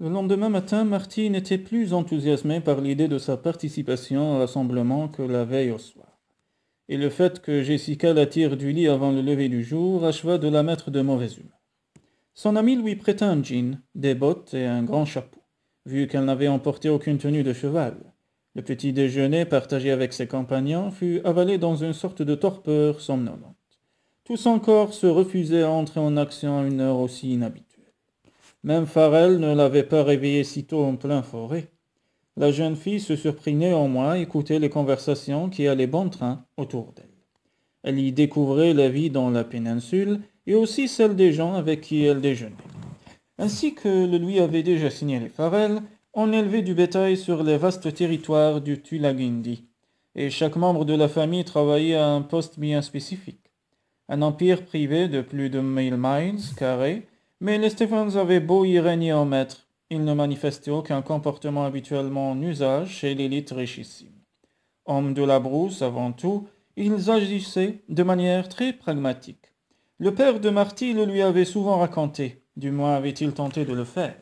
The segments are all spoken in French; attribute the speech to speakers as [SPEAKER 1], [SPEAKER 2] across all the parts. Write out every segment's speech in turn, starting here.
[SPEAKER 1] Le lendemain matin, Marty n'était plus enthousiasmé par l'idée de sa participation à l'assemblement que la veille au soir. Et le fait que Jessica la tire du lit avant le lever du jour acheva de la mettre de mauvaise humeur. Son ami lui prêta un jean, des bottes et un grand chapeau, vu qu'elle n'avait emporté aucune tenue de cheval. Le petit déjeuner partagé avec ses compagnons fut avalé dans une sorte de torpeur somnolente. Tout son corps se refusait à entrer en action à une heure aussi inhabituelle. Même ne l'avait pas réveillée si tôt en plein forêt. La jeune fille se surprit néanmoins à écouter les conversations qui allaient bon train autour d'elle. Elle y découvrait la vie dans la péninsule et aussi celle des gens avec qui elle déjeunait. Ainsi que le lui avait déjà signalé Farel, on élevait du bétail sur les vastes territoires du Tulagindi, et chaque membre de la famille travaillait à un poste bien spécifique. Un empire privé de plus de mille miles carrés mais les Stephens avaient beau y régner en maître, ils ne manifestaient aucun comportement habituellement en usage chez l'élite richissime. Hommes de la brousse avant tout, ils agissaient de manière très pragmatique. Le père de Marty le lui avait souvent raconté, du moins avait-il tenté de le faire.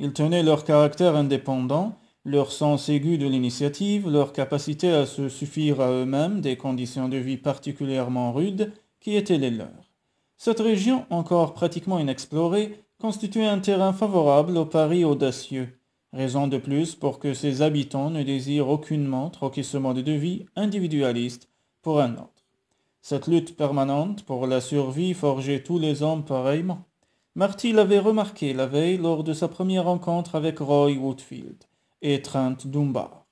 [SPEAKER 1] Ils tenaient leur caractère indépendant, leur sens aigu de l'initiative, leur capacité à se suffire à eux-mêmes des conditions de vie particulièrement rudes qui étaient les leurs. Cette région, encore pratiquement inexplorée, constituait un terrain favorable aux paris audacieux. Raison de plus pour que ses habitants ne désirent aucunement troquer ce mode de vie individualiste pour un autre. Cette lutte permanente pour la survie forgeait tous les hommes pareillement. Marty l'avait remarqué la veille lors de sa première rencontre avec Roy Woodfield et Trent Dunbar.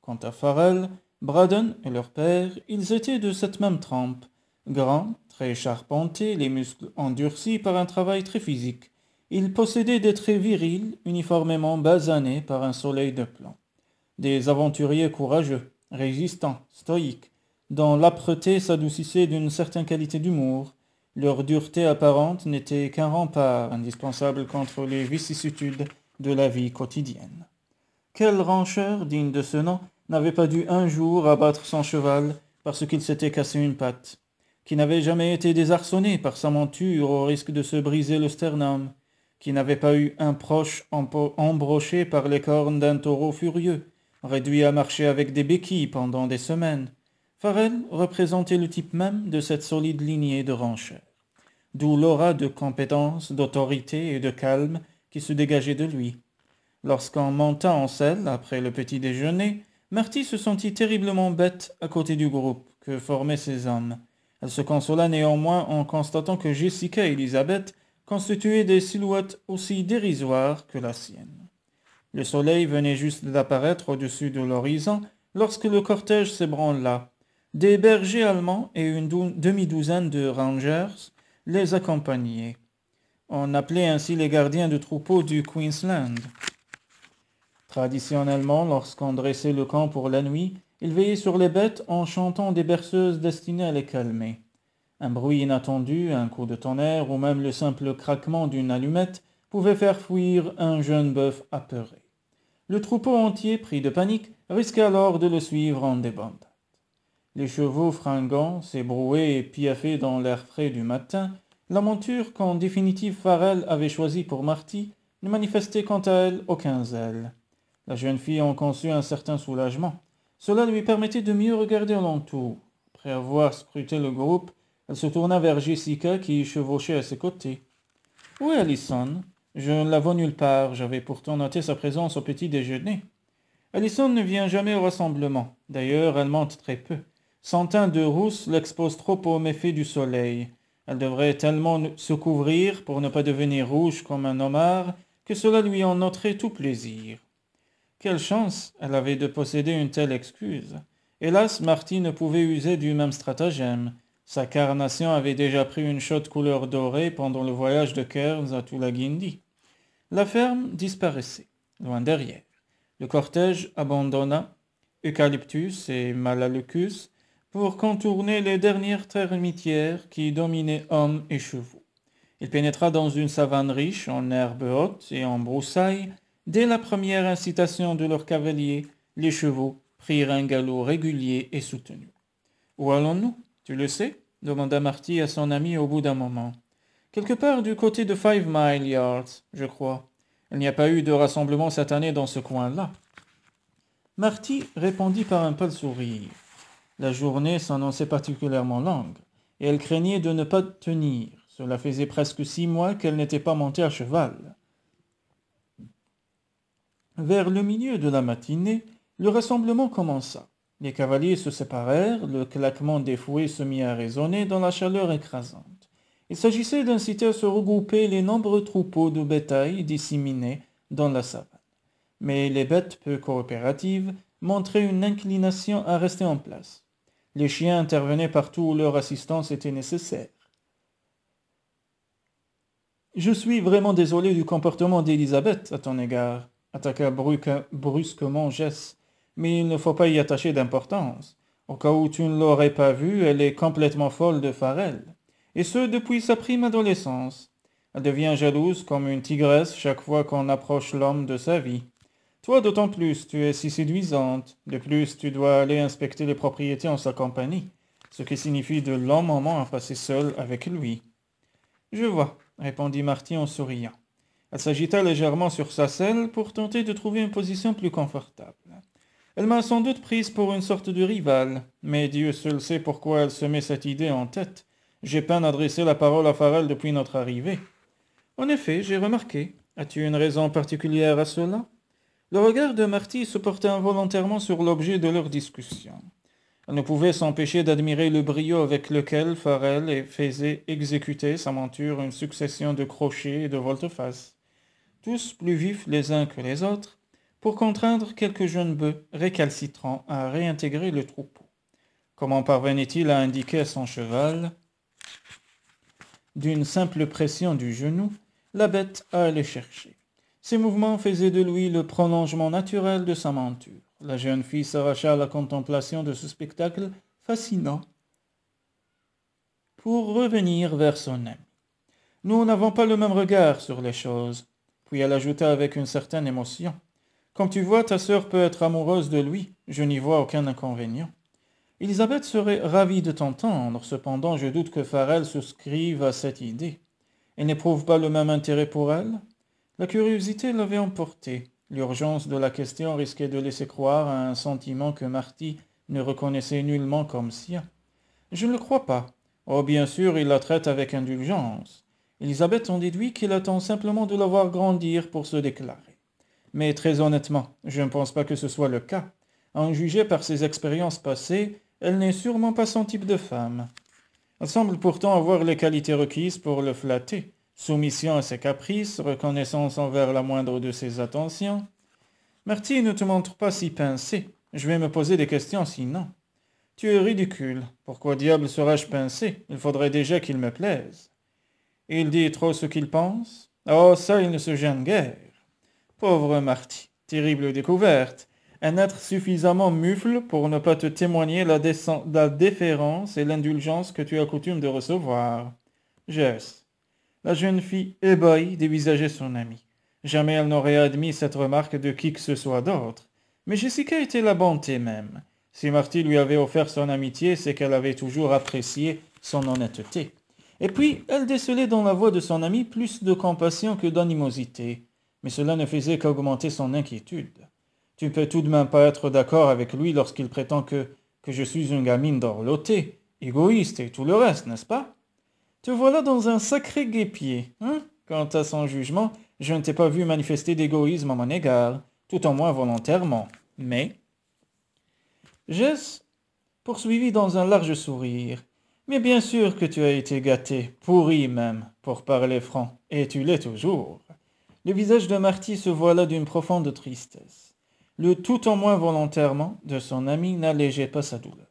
[SPEAKER 1] Quant à Farrell, Braden et leur père, ils étaient de cette même trempe, grands, charpentés, charpenté, les muscles endurcis par un travail très physique. Il possédait des traits virils, uniformément basanés par un soleil de plomb. Des aventuriers courageux, résistants, stoïques, dont l'âpreté s'adoucissait d'une certaine qualité d'humour. Leur dureté apparente n'était qu'un rempart indispensable contre les vicissitudes de la vie quotidienne. Quel rancheur digne de ce nom n'avait pas dû un jour abattre son cheval parce qu'il s'était cassé une patte qui n'avait jamais été désarçonné par sa monture au risque de se briser le sternum, qui n'avait pas eu un proche embroché par les cornes d'un taureau furieux, réduit à marcher avec des béquilles pendant des semaines, Farrell représentait le type même de cette solide lignée de ranchers, d'où l'aura de compétence, d'autorité et de calme qui se dégageait de lui. Lorsqu'en monta en selle après le petit déjeuner, Marty se sentit terriblement bête à côté du groupe que formaient ses hommes. Elle se consola néanmoins en constatant que Jessica et Elisabeth constituaient des silhouettes aussi dérisoires que la sienne. Le soleil venait juste d'apparaître au-dessus de l'horizon lorsque le cortège s'ébranla. Des bergers allemands et une demi-douzaine de rangers les accompagnaient. On appelait ainsi les gardiens de troupeaux du Queensland. Traditionnellement, lorsqu'on dressait le camp pour la nuit, il veillait sur les bêtes en chantant des berceuses destinées à les calmer. Un bruit inattendu, un coup de tonnerre ou même le simple craquement d'une allumette pouvait faire fuir un jeune bœuf apeuré. Le troupeau entier, pris de panique, risquait alors de le suivre en débandade. Les chevaux fringants, s'ébrouaient et piaffés dans l'air frais du matin, la monture qu'en définitive Farrell avait choisie pour Marty ne manifestait quant à elle aucun zèle. La jeune fille en conçut un certain soulagement. Cela lui permettait de mieux regarder alentour. Après avoir scruté le groupe, elle se tourna vers Jessica qui chevauchait à ses côtés. Où est Allison Je ne la vois nulle part. J'avais pourtant noté sa présence au petit déjeuner. Alison ne vient jamais au rassemblement. D'ailleurs, elle monte très peu. Son teint de rousse l'expose trop aux méfaits du soleil. Elle devrait tellement se couvrir pour ne pas devenir rouge comme un homard que cela lui en ôterait tout plaisir. Quelle chance elle avait de posséder une telle excuse. Hélas, Marty ne pouvait user du même stratagème. Sa carnation avait déjà pris une chaude couleur dorée pendant le voyage de Kearns à Toulaguindi. La ferme disparaissait, loin derrière. Le cortège abandonna Eucalyptus et Malaleucus pour contourner les dernières termitières qui dominaient hommes et chevaux. Il pénétra dans une savane riche en herbes hautes et en broussailles, Dès la première incitation de leurs cavaliers, les chevaux prirent un galop régulier et soutenu. Où allons-nous Tu le sais demanda Marty à son ami au bout d'un moment. Quelque part du côté de Five Mile Yards, je crois. Il n'y a pas eu de rassemblement cette année dans ce coin-là. Marty répondit par un pâle sourire. La journée s'annonçait particulièrement longue, et elle craignait de ne pas tenir. Cela faisait presque six mois qu'elle n'était pas montée à cheval vers le milieu de la matinée, le rassemblement commença. Les cavaliers se séparèrent, le claquement des fouets se mit à résonner dans la chaleur écrasante. Il s'agissait d'inciter à se regrouper les nombreux troupeaux de bétail disséminés dans la savane. Mais les bêtes peu coopératives montraient une inclination à rester en place. Les chiens intervenaient partout où leur assistance était nécessaire. Je suis vraiment désolé du comportement d'Élisabeth à ton égard, attaqua brusquement Jess. Mais il ne faut pas y attacher d'importance. Au cas où tu ne l'aurais pas vue, elle est complètement folle de Farrell. Et ce, depuis sa prime adolescence. Elle devient jalouse comme une tigresse chaque fois qu'on approche l'homme de sa vie. Toi d'autant plus, tu es si séduisante. De plus, tu dois aller inspecter les propriétés en sa compagnie, ce qui signifie de longs moments à passer seul avec lui. Je vois, répondit Marty en souriant. Elle s'agita légèrement sur sa selle pour tenter de trouver une position plus confortable. Elle m'a sans doute prise pour une sorte de rivale, mais Dieu seul sait pourquoi elle se met cette idée en tête. J'ai peine adressé la parole à Farrell depuis notre arrivée. En effet, j'ai remarqué. As-tu une raison particulière à cela Le regard de Marty se portait involontairement sur l'objet de leur discussion. Elle ne pouvait s'empêcher d'admirer le brio avec lequel Farrell faisait exécuter sa monture une succession de crochets et de volte-face tous plus vifs les uns que les autres, pour contraindre quelques jeunes bœufs récalcitrants à réintégrer le troupeau. Comment parvenait-il à indiquer à son cheval D'une simple pression du genou, la bête allait chercher. Ses mouvements faisaient de lui le prolongement naturel de sa monture. La jeune fille s'arracha à la contemplation de ce spectacle fascinant pour revenir vers son ami. Nous n'avons pas le même regard sur les choses puis elle ajouta avec une certaine émotion. Comme tu vois, ta sœur peut être amoureuse de lui, je n'y vois aucun inconvénient. Elisabeth serait ravie de t'entendre, cependant je doute que Farrell souscrive à cette idée. Elle n'éprouve pas le même intérêt pour elle La curiosité l'avait emportée. L'urgence de la question risquait de laisser croire à un sentiment que Marty ne reconnaissait nullement comme sien. Je ne le crois pas. Oh, bien sûr, il la traite avec indulgence. Elisabeth en déduit qu'il attend simplement de la voir grandir pour se déclarer. Mais très honnêtement, je ne pense pas que ce soit le cas. en juger par ses expériences passées, elle n'est sûrement pas son type de femme. Elle semble pourtant avoir les qualités requises pour le flatter, soumission à ses caprices, reconnaissance envers la moindre de ses attentions. Marty, ne te montre pas si pincé. Je vais me poser des questions sinon. Tu es ridicule. Pourquoi diable serais-je pincé Il faudrait déjà qu'il me plaise. Il dit trop ce qu'il pense. Oh, ça, il ne se gêne guère. Pauvre Marty, terrible découverte. Un être suffisamment mufle pour ne pas te témoigner la, déférence et l'indulgence que tu as coutume de recevoir. Jess. La jeune fille ébahie dévisageait son ami. Jamais elle n'aurait admis cette remarque de qui que ce soit d'autre. Mais Jessica était la bonté même. Si Marty lui avait offert son amitié, c'est qu'elle avait toujours apprécié son honnêteté. Et puis, elle décelait dans la voix de son ami plus de compassion que d'animosité, mais cela ne faisait qu'augmenter son inquiétude. Tu peux tout de même pas être d'accord avec lui lorsqu'il prétend que, je suis une gamine dorlotée, égoïste et tout le reste, n'est-ce pas Te voilà dans un sacré guépier, hein? Quant à son jugement, je ne t'ai pas vu manifester d'égoïsme à mon égard, tout au moins volontairement. Mais... Jess poursuivit dans un large sourire, mais bien sûr que tu as été gâté, pourri même, pour parler franc, et tu l'es toujours. Le visage de Marty se voila d'une profonde tristesse. Le tout au moins volontairement de son ami n'allégeait pas sa douleur.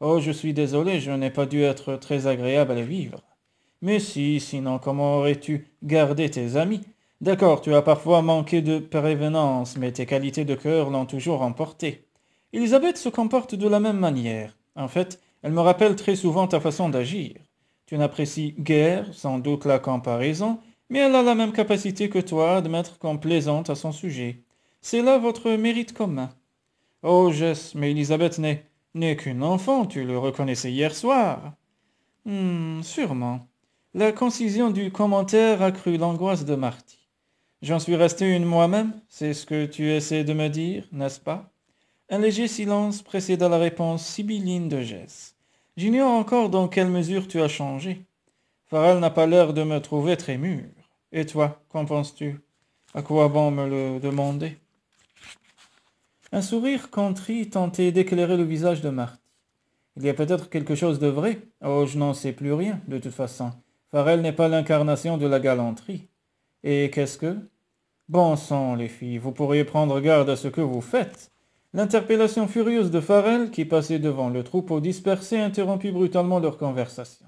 [SPEAKER 1] Oh, je suis désolé, je n'ai pas dû être très agréable à vivre. Mais si, sinon comment aurais-tu gardé tes amis D'accord, tu as parfois manqué de prévenance, mais tes qualités de cœur l'ont toujours emporté. Elisabeth se comporte de la même manière. En fait, elle me rappelle très souvent ta façon d'agir. Tu n'apprécies guère, sans doute, la comparaison, mais elle a la même capacité que toi de mettre qu'on plaisante à son sujet. C'est là votre mérite commun. Oh, Jess, mais Elisabeth n'est, n'est qu'une enfant, tu le reconnaissais hier soir. Hum, sûrement. La concision du commentaire a cru l'angoisse de Marty. J'en suis resté une moi-même, c'est ce que tu essaies de me dire, n'est-ce pas un léger silence précéda la réponse sibylline de Jess. J'ignore encore dans quelle mesure tu as changé. Farrell n'a pas l'air de me trouver très mûr. Et toi, qu'en penses-tu À quoi bon me le demander Un sourire contrit tentait d'éclairer le visage de Marty. Il y a peut-être quelque chose de vrai. Oh, je n'en sais plus rien, de toute façon. Farrell n'est pas l'incarnation de la galanterie. Et qu'est-ce que Bon sang, les filles, vous pourriez prendre garde à ce que vous faites. L'interpellation furieuse de Farrell, qui passait devant le troupeau dispersé, interrompit brutalement leur conversation.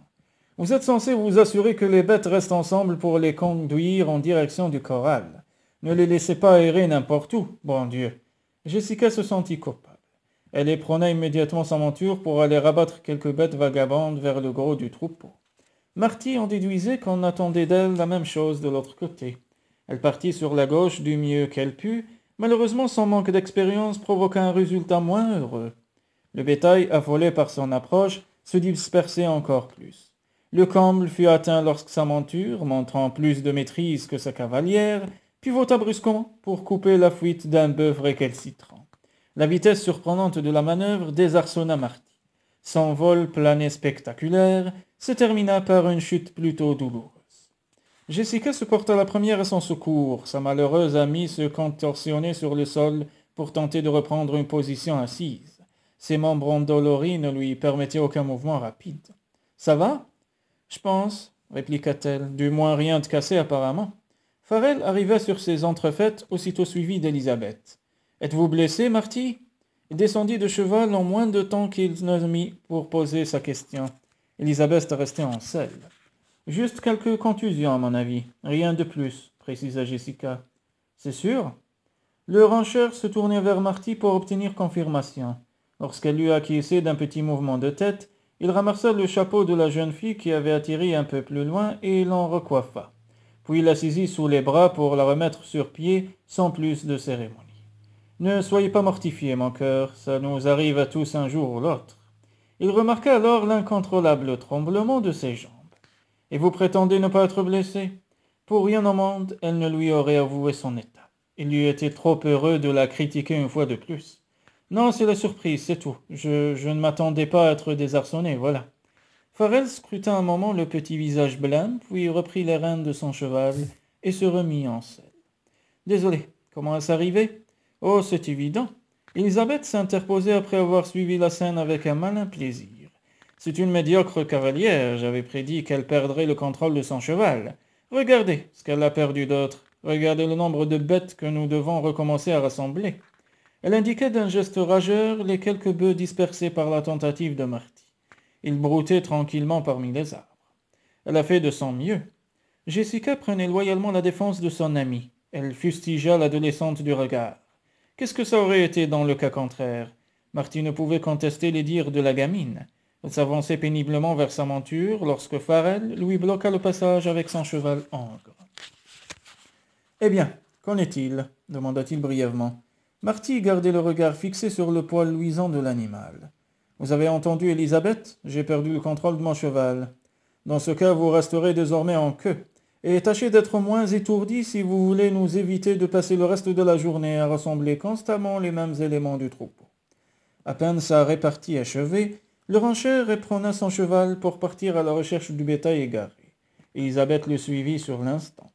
[SPEAKER 1] Vous êtes censé vous assurer que les bêtes restent ensemble pour les conduire en direction du corral. Ne les laissez pas errer n'importe où, bon Dieu. Jessica se sentit coupable. Elle éprona immédiatement sa monture pour aller rabattre quelques bêtes vagabondes vers le gros du troupeau. Marty en déduisait qu'on attendait d'elle la même chose de l'autre côté. Elle partit sur la gauche du mieux qu'elle put, Malheureusement, son manque d'expérience provoqua un résultat moins heureux. Le bétail, affolé par son approche, se dispersait encore plus. Le comble fut atteint lorsque sa monture, montrant plus de maîtrise que sa cavalière, pivota brusquement pour couper la fuite d'un bœuf récalcitrant. La vitesse surprenante de la manœuvre désarçonna Marty. Son vol plané spectaculaire se termina par une chute plutôt douloureuse. Jessica se porta la première à son secours. Sa malheureuse amie se contorsionnait sur le sol pour tenter de reprendre une position assise. Ses membres endoloris ne lui permettaient aucun mouvement rapide. Ça va Je pense, répliqua-t-elle. Du moins rien de cassé apparemment. Farrell arriva sur ses entrefaites, aussitôt suivi d'Elisabeth. Êtes-vous blessé, Marty Il descendit de cheval en moins de temps qu'il ne mit pour poser sa question. Elisabeth restait en selle. Juste quelques contusions, à mon avis. Rien de plus, précisa Jessica. C'est sûr Le rancher se tournait vers Marty pour obtenir confirmation. Lorsqu'elle lui acquiescé d'un petit mouvement de tête, il ramassa le chapeau de la jeune fille qui avait attiré un peu plus loin et l'en recoiffa. Puis il la saisit sous les bras pour la remettre sur pied sans plus de cérémonie. Ne soyez pas mortifié, mon cœur, ça nous arrive à tous un jour ou l'autre. Il remarqua alors l'incontrôlable tremblement de ses jambes et vous prétendez ne pas être blessé Pour rien au monde, elle ne lui aurait avoué son état. Il lui était trop heureux de la critiquer une fois de plus. Non, c'est la surprise, c'est tout. Je, ne m'attendais pas à être désarçonné, voilà. Farel scruta un moment le petit visage blême, puis reprit les rênes de son cheval et se remit en selle. Désolé, comment est-ce arrivé Oh, c'est évident. Elisabeth s'interposait après avoir suivi la scène avec un malin plaisir. C'est une médiocre cavalière, j'avais prédit qu'elle perdrait le contrôle de son cheval. Regardez ce qu'elle a perdu d'autre. Regardez le nombre de bêtes que nous devons recommencer à rassembler. Elle indiquait d'un geste rageur les quelques bœufs dispersés par la tentative de Marty. Ils broutaient tranquillement parmi les arbres. Elle a fait de son mieux. Jessica prenait loyalement la défense de son amie. Elle fustigea l'adolescente du regard. Qu'est-ce que ça aurait été dans le cas contraire Marty ne pouvait contester les dires de la gamine s'avançait péniblement vers sa monture lorsque Farel lui bloqua le passage avec son cheval angre. « Eh bien, qu'en est-il demanda-t-il brièvement. Marty gardait le regard fixé sur le poil luisant de l'animal. Vous avez entendu Elisabeth J'ai perdu le contrôle de mon cheval. Dans ce cas, vous resterez désormais en queue. Et tâchez d'être moins étourdi si vous voulez nous éviter de passer le reste de la journée à rassembler constamment les mêmes éléments du troupeau. À peine sa répartie achevée, le rancher reprena son cheval pour partir à la recherche du bétail égaré. Elisabeth le suivit sur l'instant.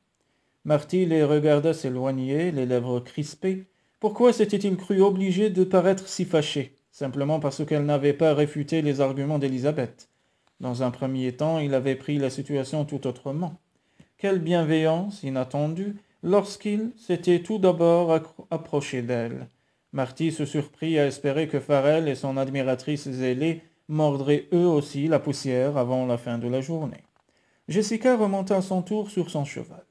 [SPEAKER 1] Marty les regarda s'éloigner, les lèvres crispées. Pourquoi s'était-il cru obligé de paraître si fâché Simplement parce qu'elle n'avait pas réfuté les arguments d'Elisabeth. Dans un premier temps, il avait pris la situation tout autrement. Quelle bienveillance inattendue lorsqu'il s'était tout d'abord approché d'elle. Marty se surprit à espérer que Farrell et son admiratrice zélée mordraient eux aussi la poussière avant la fin de la journée. Jessica remonta à son tour sur son cheval.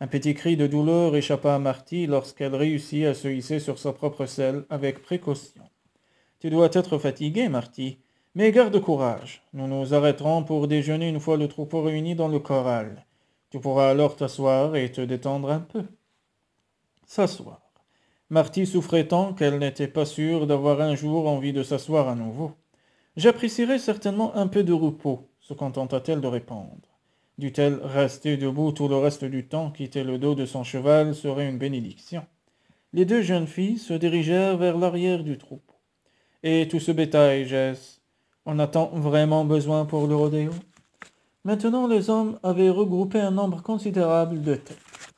[SPEAKER 1] Un petit cri de douleur échappa à Marty lorsqu'elle réussit à se hisser sur sa propre selle avec précaution. Tu dois être fatigué, Marty, mais garde courage. Nous nous arrêterons pour déjeuner une fois le troupeau réuni dans le corral. Tu pourras alors t'asseoir et te détendre un peu. S'asseoir. Marty souffrait tant qu'elle n'était pas sûre d'avoir un jour envie de s'asseoir à nouveau. J'apprécierais certainement un peu de repos, se contenta-t-elle de répondre. dut elle rester debout tout le reste du temps, quitter le dos de son cheval serait une bénédiction. Les deux jeunes filles se dirigèrent vers l'arrière du troupeau. Et tout ce bétail, Jess, on vraiment besoin pour le rodéo Maintenant, les hommes avaient regroupé un nombre considérable de têtes.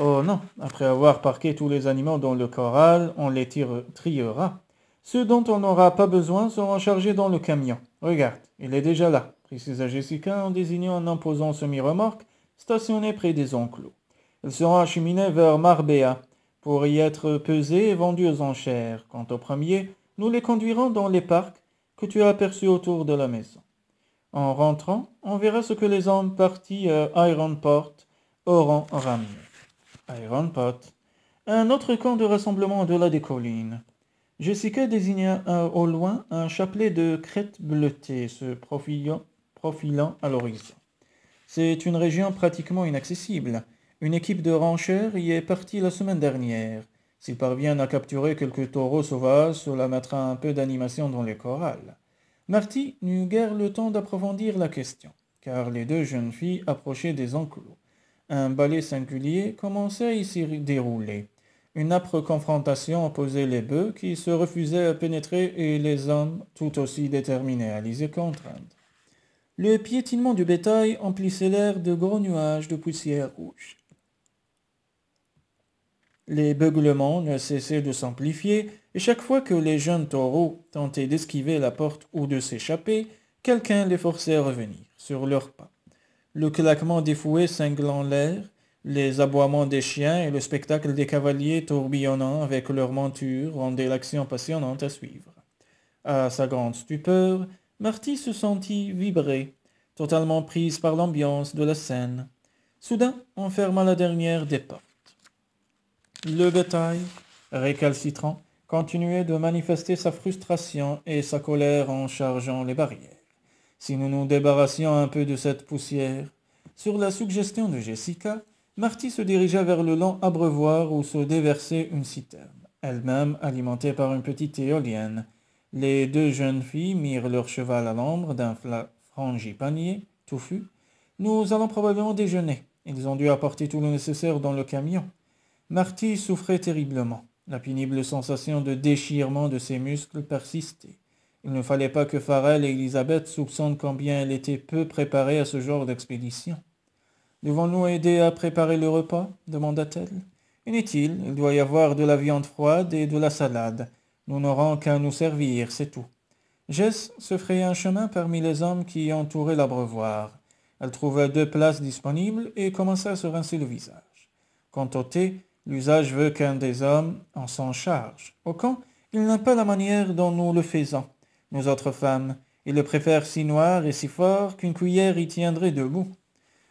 [SPEAKER 1] Oh non, après avoir parqué tous les animaux dans le corral, on les triera. Ceux dont on n'aura pas besoin seront chargés dans le camion. Regarde, il est déjà là, précisa Jessica en désignant un imposant semi-remorque stationné près des enclos. Ils seront acheminés vers Marbella pour y être pesés et vendus aux enchères. Quant au premier, nous les conduirons dans les parcs que tu as aperçus autour de la maison. En rentrant, on verra ce que les hommes partis à Ironport auront ramené. Iron un autre camp de rassemblement au-delà des collines. Jessica désigna euh, au loin un chapelet de crêtes bleutées se profilant, profilant à l'horizon. C'est une région pratiquement inaccessible. Une équipe de ranchers y est partie la semaine dernière. S'ils parviennent à capturer quelques taureaux sauvages, cela mettra un peu d'animation dans les chorales. Marty n'eut guère le temps d'approfondir la question, car les deux jeunes filles approchaient des enclos un ballet singulier commençait à s'y dérouler. Une âpre confrontation opposait les bœufs qui se refusaient à pénétrer et les hommes tout aussi déterminés à les contraindre. Le piétinement du bétail emplissait l'air de gros nuages de poussière rouge. Les beuglements ne cessaient de s'amplifier, et chaque fois que les jeunes taureaux tentaient d'esquiver la porte ou de s'échapper, quelqu'un les forçait à revenir sur leurs pas le claquement des fouets cinglant l'air, les aboiements des chiens et le spectacle des cavaliers tourbillonnant avec leurs montures rendaient l'action passionnante à suivre. À sa grande stupeur, Marty se sentit vibrer, totalement prise par l'ambiance de la scène. Soudain, on ferma la dernière des portes. Le bétail, récalcitrant, continuait de manifester sa frustration et sa colère en chargeant les barrières. Si nous nous débarrassions un peu de cette poussière. Sur la suggestion de Jessica, Marty se dirigea vers le long abreuvoir où se déversait une citerne, elle-même alimentée par une petite éolienne. Les deux jeunes filles mirent leur cheval à l'ombre d'un frangipanier touffu. Nous allons probablement déjeuner. Ils ont dû apporter tout le nécessaire dans le camion. Marty souffrait terriblement. La pénible sensation de déchirement de ses muscles persistait. Il ne fallait pas que Farrell et Elisabeth soupçonnent combien elle était peu préparée à ce genre d'expédition. Devons-nous aider à préparer le repas demanda-t-elle. Inutile, il doit y avoir de la viande froide et de la salade. Nous n'aurons qu'à nous servir, c'est tout. Jess se fraya un chemin parmi les hommes qui entouraient l'abreuvoir. Elle trouva deux places disponibles et commença à se rincer le visage. Quant au thé, l'usage veut qu'un des hommes en s'en charge. Au camp, il n'a pas la manière dont nous le faisons. « Nos autres femmes, ils le préfèrent si noir et si fort qu'une cuillère y tiendrait debout.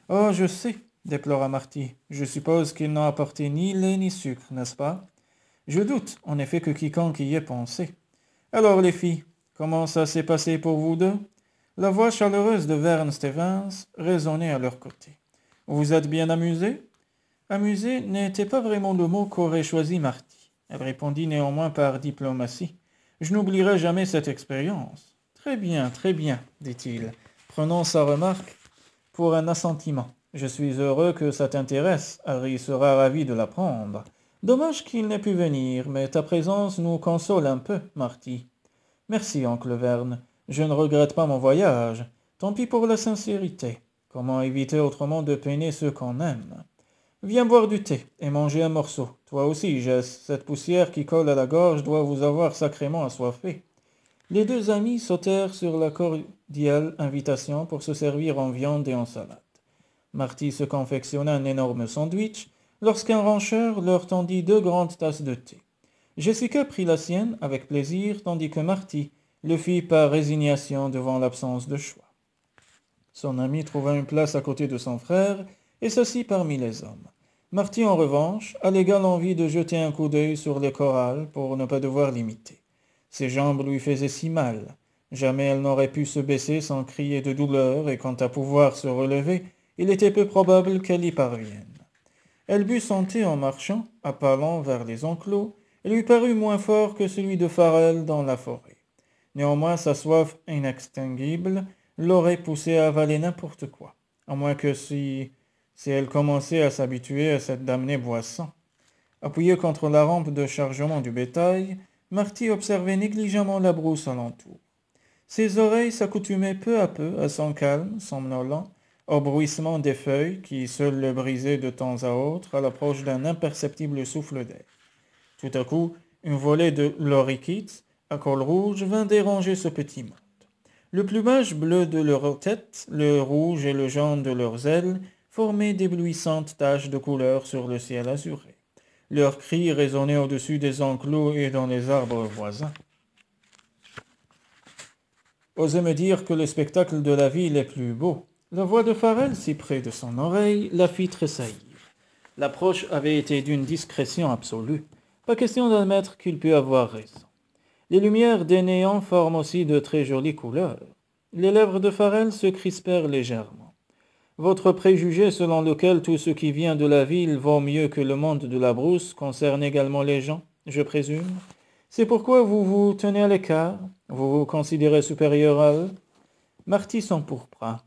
[SPEAKER 1] Oh, je sais, déplora Marty. Je suppose qu'ils n'ont apporté ni lait ni sucre, n'est-ce pas Je doute, en effet, que quiconque y ait pensé. Alors, les filles, comment ça s'est passé pour vous deux La voix chaleureuse de Vern Stevens résonnait à leur côté. Vous êtes bien amusées ?»« Amusées » n'était pas vraiment le mot qu'aurait choisi Marty. Elle répondit néanmoins par diplomatie. Je n'oublierai jamais cette expérience. Très bien, très bien, dit-il, prenant sa remarque pour un assentiment. Je suis heureux que ça t'intéresse. Harry sera ravi de l'apprendre. Dommage qu'il n'ait pu venir, mais ta présence nous console un peu, Marty. Merci, oncle Verne. Je ne regrette pas mon voyage. Tant pis pour la sincérité. Comment éviter autrement de peiner ceux qu'on aime Viens boire du thé et manger un morceau. Toi aussi, j'ai cette poussière qui colle à la gorge doit vous avoir sacrément assoiffé. Les deux amis sautèrent sur la cordiale invitation pour se servir en viande et en salade. Marty se confectionna un énorme sandwich lorsqu'un rancheur leur tendit deux grandes tasses de thé. Jessica prit la sienne avec plaisir, tandis que Marty le fit par résignation devant l'absence de choix. Son ami trouva une place à côté de son frère et ceci parmi les hommes. Marty, en revanche, a l'égale envie de jeter un coup d'œil sur les chorales pour ne pas devoir l'imiter. Ses jambes lui faisaient si mal. Jamais elle n'aurait pu se baisser sans crier de douleur, et quant à pouvoir se relever, il était peu probable qu'elle y parvienne. Elle but son en marchant, à vers les enclos, et lui parut moins fort que celui de Farrell dans la forêt. Néanmoins, sa soif inextinguible l'aurait poussé à avaler n'importe quoi, à moins que si si elle commençait à s'habituer à cette damnée boisson. Appuyé contre la rampe de chargement du bétail, Marty observait négligemment la brousse alentour. Ses oreilles s'accoutumaient peu à peu à son calme, somnolent, au bruissement des feuilles qui seules le brisaient de temps à autre à l'approche d'un imperceptible souffle d'air. Tout à coup, une volée de loriquites à col rouge vint déranger ce petit monde. Le plumage bleu de leur tête, le rouge et le jaune de leurs ailes formaient d'éblouissantes taches de couleur sur le ciel azuré. Leurs cris résonnaient au-dessus des enclos et dans les arbres voisins. Osez me dire que le spectacle de la ville est plus beau. La voix de Farrell, si près de son oreille, la fit tressaillir. L'approche avait été d'une discrétion absolue. Pas question d'admettre qu'il pût avoir raison. Les lumières des néants forment aussi de très jolies couleurs. Les lèvres de Farrell se crispèrent légèrement. Votre préjugé selon lequel tout ce qui vient de la ville vaut mieux que le monde de la brousse concerne également les gens, je présume. C'est pourquoi vous vous tenez à l'écart, vous vous considérez supérieur à eux. Marty s'empourpra.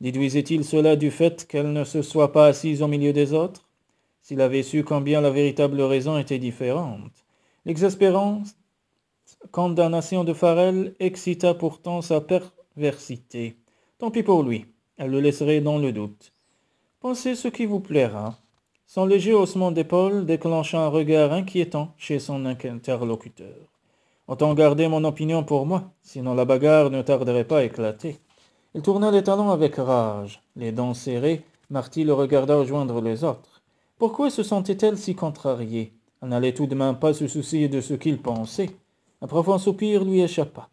[SPEAKER 1] Déduisait-il cela du fait qu'elle ne se soit pas assise au milieu des autres S'il avait su combien la véritable raison était différente. L'exaspérante condamnation de Farrell excita pourtant sa perversité. Tant pis pour lui. Elle le laisserait dans le doute. Pensez ce qui vous plaira. Son léger haussement d'épaule déclencha un regard inquiétant chez son interlocuteur. Autant garder mon opinion pour moi, sinon la bagarre ne tarderait pas à éclater. Il tourna les talons avec rage, les dents serrées, Marty le regarda rejoindre les autres. Pourquoi se sentait-elle si contrariée Elle n'allait tout de même pas se soucier de ce qu'il pensait. Un profond soupir lui échappa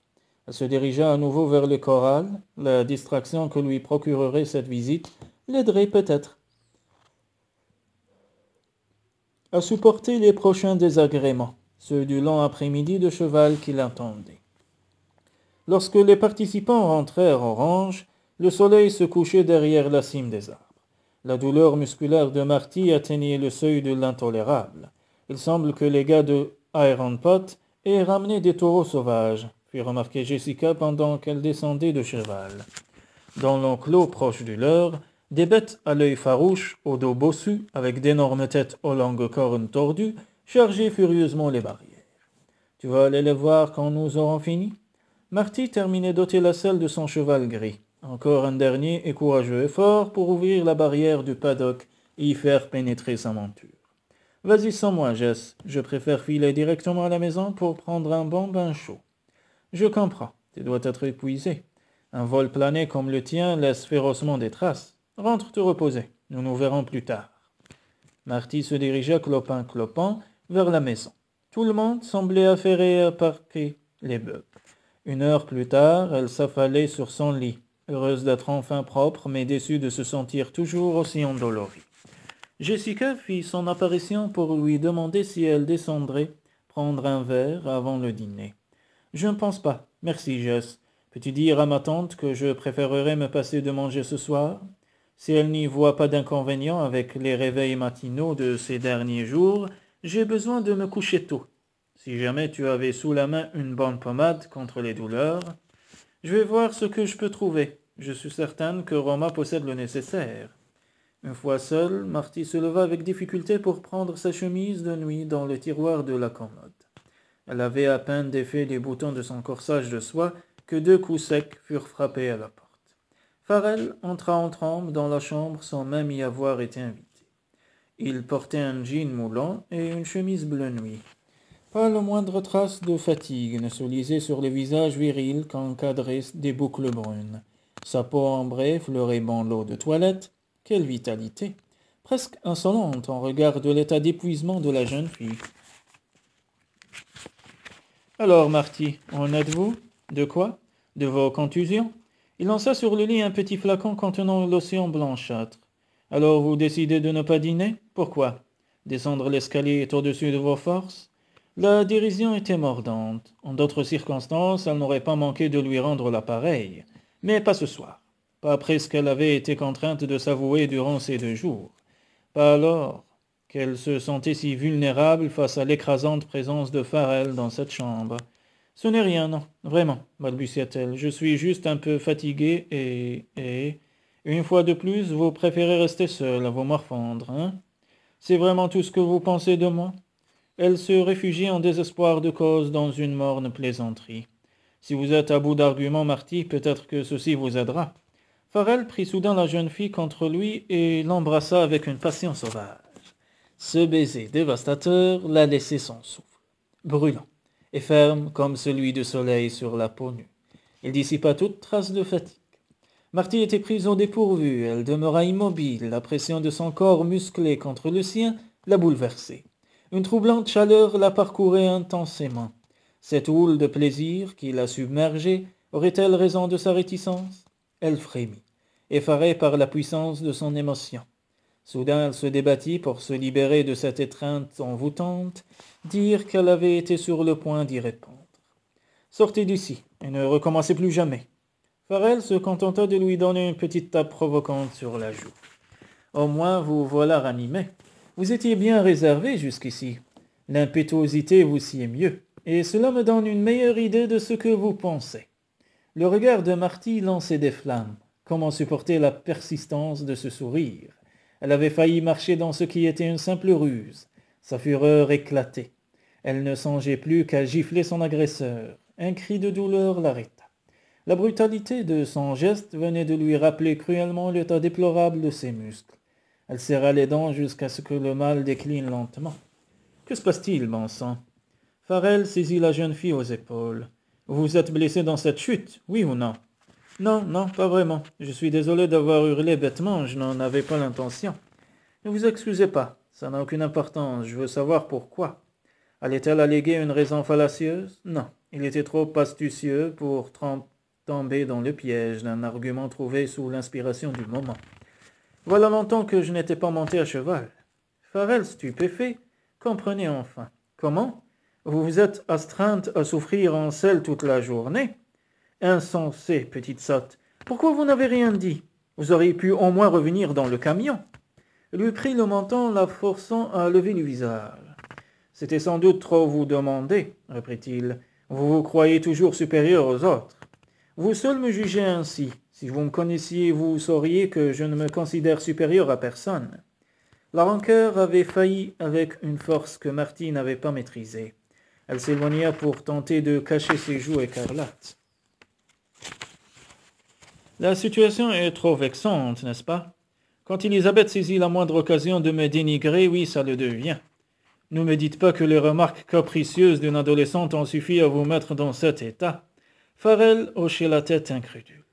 [SPEAKER 1] se dirigea à nouveau vers le corral. La distraction que lui procurerait cette visite l'aiderait peut-être à supporter les prochains désagréments, ceux du long après-midi de cheval qui l'attendait. Lorsque les participants rentrèrent en range, le soleil se couchait derrière la cime des arbres. La douleur musculaire de Marty atteignait le seuil de l'intolérable. Il semble que les gars de Iron Pot aient ramené des taureaux sauvages fit remarquer Jessica pendant qu'elle descendait de cheval. Dans l'enclos proche du leur, des bêtes à l'œil farouche, au dos bossu, avec d'énormes têtes aux longues cornes tordues, chargeaient furieusement les barrières. Tu vas aller les voir quand nous aurons fini Marty terminait d'ôter la selle de son cheval gris. Encore un dernier et courageux effort pour ouvrir la barrière du paddock et y faire pénétrer sa monture. Vas-y sans moi, Jess. Je préfère filer directement à la maison pour prendre un bon bain chaud. Je comprends. Tu dois être épuisé. Un vol plané comme le tien laisse férocement des traces. Rentre te reposer. Nous nous verrons plus tard. Marty se dirigea clopin clopin vers la maison. Tout le monde semblait affairé à parquer les bœufs. Une heure plus tard, elle s'affalait sur son lit, heureuse d'être enfin propre, mais déçue de se sentir toujours aussi endolorie. Jessica fit son apparition pour lui demander si elle descendrait prendre un verre avant le dîner. Je ne pense pas. Merci, Jess. Peux-tu dire à ma tante que je préférerais me passer de manger ce soir Si elle n'y voit pas d'inconvénient avec les réveils matinaux de ces derniers jours, j'ai besoin de me coucher tôt. Si jamais tu avais sous la main une bonne pommade contre les douleurs, je vais voir ce que je peux trouver. Je suis certaine que Roma possède le nécessaire. Une fois seul, Marty se leva avec difficulté pour prendre sa chemise de nuit dans le tiroir de la commode. Elle avait à peine défait les boutons de son corsage de soie que deux coups secs furent frappés à la porte. Farrell entra en tremble dans la chambre sans même y avoir été invité. Il portait un jean moulant et une chemise bleu nuit. Pas la moindre trace de fatigue ne se lisait sur le visage viril qu'encadraient des boucles brunes. Sa peau ambrée fleurait bon l'eau de toilette. Quelle vitalité Presque insolente en regard de l'état d'épuisement de la jeune fille. Alors, Marty, en êtes-vous De quoi De vos contusions Il lança sur le lit un petit flacon contenant l'océan blanchâtre. Alors vous décidez de ne pas dîner Pourquoi Descendre l'escalier est au-dessus de vos forces La dérision était mordante. En d'autres circonstances, elle n'aurait pas manqué de lui rendre l'appareil. Mais pas ce soir. Pas après ce qu'elle avait été contrainte de s'avouer durant ces deux jours. Pas alors qu'elle se sentait si vulnérable face à l'écrasante présence de Farrell dans cette chambre. Ce n'est rien, non, vraiment, balbutia-t-elle. Je suis juste un peu fatiguée et... et... Une fois de plus, vous préférez rester seule, à vous morfondre, hein C'est vraiment tout ce que vous pensez de moi Elle se réfugia en désespoir de cause dans une morne plaisanterie. Si vous êtes à bout d'arguments, Marty, peut-être que ceci vous aidera. Farrell prit soudain la jeune fille contre lui et l'embrassa avec une passion sauvage. Ce baiser dévastateur l'a laissé sans souffle, brûlant et ferme comme celui du soleil sur la peau nue. Il dissipa toute trace de fatigue. Marty était prise au dépourvu, elle demeura immobile, la pression de son corps musclé contre le sien la bouleversait. Une troublante chaleur la parcourait intensément. Cette houle de plaisir qui la submergeait aurait-elle raison de sa réticence Elle frémit, effarée par la puissance de son émotion. Soudain, elle se débattit pour se libérer de cette étreinte envoûtante, dire qu'elle avait été sur le point d'y répondre. Sortez d'ici et ne recommencez plus jamais. Farrell se contenta de lui donner une petite tape provocante sur la joue. Au moins, vous voilà ranimé. Vous étiez bien réservé jusqu'ici. L'impétuosité vous sied mieux, et cela me donne une meilleure idée de ce que vous pensez. Le regard de Marty lançait des flammes. Comment supporter la persistance de ce sourire elle avait failli marcher dans ce qui était une simple ruse. Sa fureur éclatait. Elle ne songeait plus qu'à gifler son agresseur. Un cri de douleur l'arrêta. La brutalité de son geste venait de lui rappeler cruellement l'état déplorable de ses muscles. Elle serra les dents jusqu'à ce que le mal décline lentement. Que se passe-t-il, bon sang saisit la jeune fille aux épaules. Vous êtes blessé dans cette chute, oui ou non non, non, pas vraiment. Je suis désolé d'avoir hurlé bêtement, je n'en avais pas l'intention. Ne vous excusez pas, ça n'a aucune importance, je veux savoir pourquoi. Allait-elle alléguer une raison fallacieuse Non, il était trop astucieux pour tomber dans le piège d'un argument trouvé sous l'inspiration du moment. Voilà longtemps que je n'étais pas monté à cheval. Farrell, stupéfait, comprenez enfin. Comment Vous vous êtes astreinte à souffrir en selle toute la journée Insensé, petite sotte, pourquoi vous n'avez rien dit Vous auriez pu au moins revenir dans le camion. lui prit le menton, la forçant à lever du visage. C'était sans doute trop vous demander, reprit-il. Vous vous croyez toujours supérieur aux autres. Vous seul me jugez ainsi. Si vous me connaissiez, vous sauriez que je ne me considère supérieur à personne. La rancœur avait failli avec une force que Marty n'avait pas maîtrisée. Elle s'éloigna pour tenter de cacher ses joues écarlates. La situation est trop vexante, n'est-ce pas Quand Elisabeth saisit la moindre occasion de me dénigrer, oui, ça le devient. Ne me dites pas que les remarques capricieuses d'une adolescente ont suffi à vous mettre dans cet état. Farrell hochait la tête incrédule.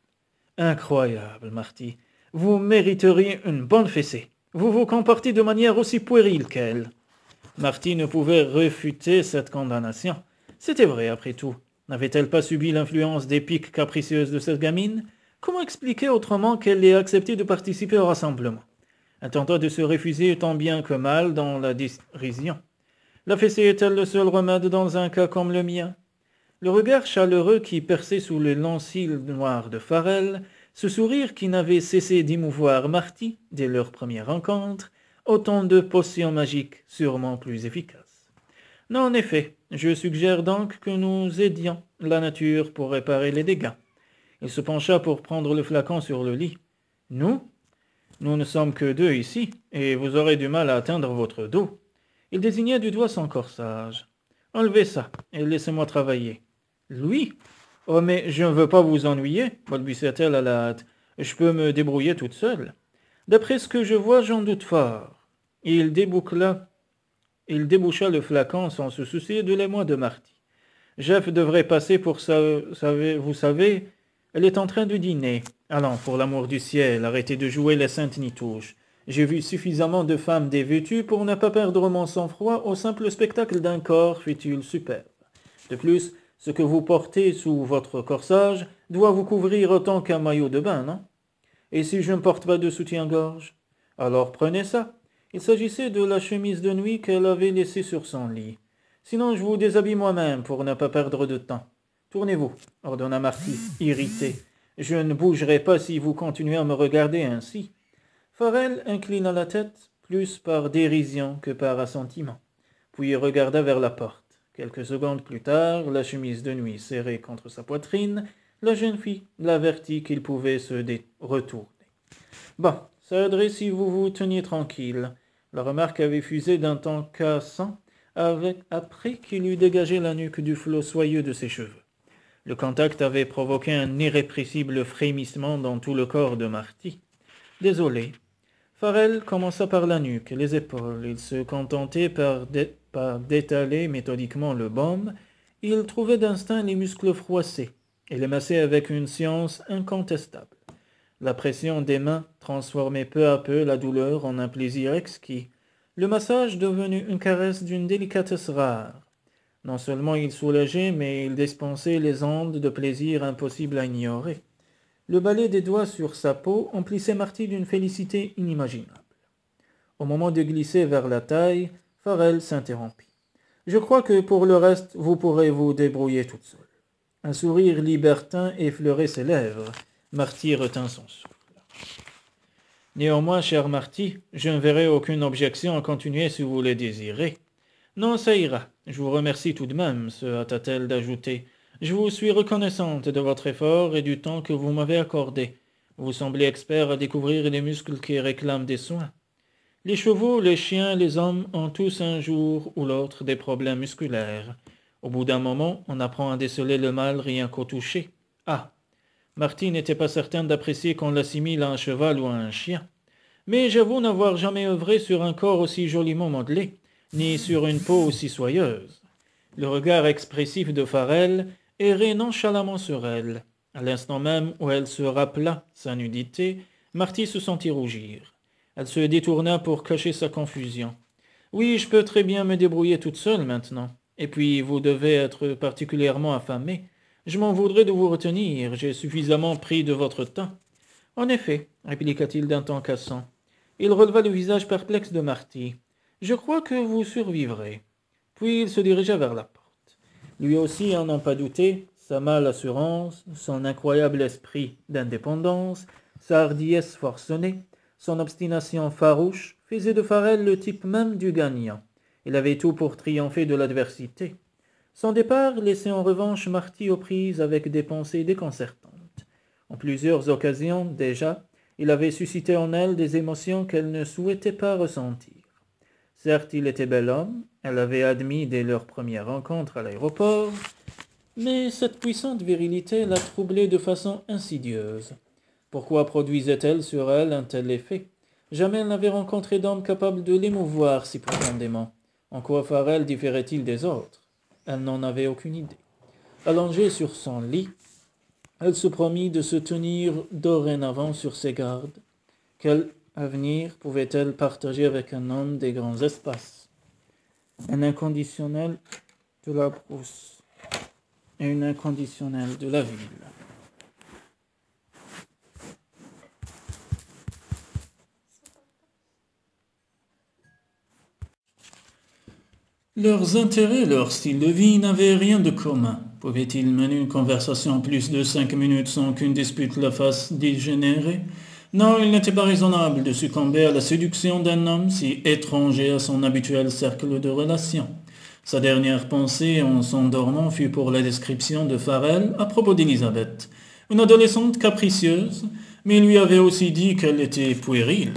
[SPEAKER 1] Incroyable, Marty. Vous mériteriez une bonne fessée. Vous vous comportez de manière aussi puérile qu'elle. Marty ne pouvait réfuter cette condamnation. C'était vrai, après tout. N'avait-elle pas subi l'influence des piques capricieuses de cette gamine Comment expliquer autrement qu'elle ait accepté de participer au rassemblement un de se refuser tant bien que mal dans la dérision. La fessée est-elle le seul remède dans un cas comme le mien Le regard chaleureux qui perçait sous les longs cils noirs de Farel, ce sourire qui n'avait cessé d'émouvoir Marty dès leur première rencontre, autant de potions magiques sûrement plus efficaces. Non, en effet, je suggère donc que nous aidions la nature pour réparer les dégâts. Il se pencha pour prendre le flacon sur le lit. Nous Nous ne sommes que deux ici, et vous aurez du mal à atteindre votre dos. Il désigna du doigt son corsage. Enlevez ça, et laissez-moi travailler. Lui Oh, mais je ne veux pas vous ennuyer, balbutia-t-elle à la hâte. Je peux me débrouiller toute seule. D'après ce que je vois, j'en doute fort. Il déboucla. Il déboucha le flacon sans se soucier de l'émoi de Marty. Jeff devrait passer pour sa, vous savez, elle est en train de dîner. Allons, pour l'amour du ciel, arrêtez de jouer les saintes nitouche. J'ai vu suffisamment de femmes dévêtues pour ne pas perdre mon sang-froid au simple spectacle d'un corps futile superbe. De plus, ce que vous portez sous votre corsage doit vous couvrir autant qu'un maillot de bain, non Et si je ne porte pas de soutien-gorge Alors prenez ça. Il s'agissait de la chemise de nuit qu'elle avait laissée sur son lit. Sinon, je vous déshabille moi-même pour ne pas perdre de temps. Tournez-vous, ordonna Marty, irrité. Je ne bougerai pas si vous continuez à me regarder ainsi. Forel inclina la tête, plus par dérision que par assentiment, puis regarda vers la porte. Quelques secondes plus tard, la chemise de nuit serrée contre sa poitrine, la jeune fille l'avertit qu'il pouvait se retourner. Bon, aiderait si vous vous teniez tranquille. La remarque avait fusé d'un temps cassant, avec, après qu'il eut dégagé la nuque du flot soyeux de ses cheveux. Le contact avait provoqué un irrépressible frémissement dans tout le corps de Marty. Désolé. Farrell commença par la nuque, les épaules. Il se contentait par, par détaler méthodiquement le baume. Il trouvait d'instinct les muscles froissés et les massait avec une science incontestable. La pression des mains transformait peu à peu la douleur en un plaisir exquis. Le massage devenu une caresse d'une délicatesse rare. Non seulement il soulageait, mais il dispensait les ondes de plaisir impossibles à ignorer. Le balai des doigts sur sa peau emplissait Marty d'une félicité inimaginable. Au moment de glisser vers la taille, Farrell s'interrompit. Je crois que pour le reste, vous pourrez vous débrouiller toute seule. Un sourire libertin effleurait ses lèvres. Marty retint son souffle. Néanmoins, cher Marty, je ne verrai aucune objection à continuer si vous le désirez. Non, ça ira. Je vous remercie tout de même, se hâta-t-elle d'ajouter. Je vous suis reconnaissante de votre effort et du temps que vous m'avez accordé. Vous semblez expert à découvrir les muscles qui réclament des soins. Les chevaux, les chiens, les hommes ont tous un jour ou l'autre des problèmes musculaires. Au bout d'un moment, on apprend à déceler le mal rien qu'au toucher. Ah Marty n'était pas certain d'apprécier qu'on l'assimile à un cheval ou à un chien. Mais j'avoue n'avoir jamais œuvré sur un corps aussi joliment modelé ni sur une peau aussi soyeuse. Le regard expressif de Farel errait nonchalamment sur elle. À l'instant même où elle se rappela sa nudité, Marty se sentit rougir. Elle se détourna pour cacher sa confusion. Oui, je peux très bien me débrouiller toute seule maintenant. Et puis, vous devez être particulièrement affamé. Je m'en voudrais de vous retenir. J'ai suffisamment pris de votre temps. En effet, répliqua-t-il d'un ton cassant. Il releva le visage perplexe de Marty. Je crois que vous survivrez. Puis il se dirigea vers la porte. Lui aussi en n'en pas douté, sa mâle assurance, son incroyable esprit d'indépendance, sa hardiesse forcenée, son obstination farouche faisaient de Farel le type même du gagnant. Il avait tout pour triompher de l'adversité. Son départ laissait en revanche Marty aux prises avec des pensées déconcertantes. En plusieurs occasions déjà, il avait suscité en elle des émotions qu'elle ne souhaitait pas ressentir. Certes, il était bel homme, elle l'avait admis dès leur première rencontre à l'aéroport, mais cette puissante virilité la troublait de façon insidieuse. Pourquoi produisait-elle sur elle un tel effet Jamais elle n'avait rencontré d'homme capable de l'émouvoir si profondément. En quoi Farrell différait-il des autres Elle n'en avait aucune idée. Allongée sur son lit, elle se promit de se tenir dorénavant sur ses gardes, qu'elle à venir pouvait-elle partager avec un homme des grands espaces Un inconditionnel de la brousse et une inconditionnel de la ville. Leurs intérêts, leur style de vie n'avaient rien de commun. Pouvaient-ils mener une conversation en plus de cinq minutes sans qu'une dispute la fasse dégénérer non, il n'était pas raisonnable de succomber à la séduction d'un homme si étranger à son habituel cercle de relations. Sa dernière pensée en s'endormant fut pour la description de Farrell à propos d'Elisabeth, une adolescente capricieuse, mais il lui avait aussi dit qu'elle était puérile.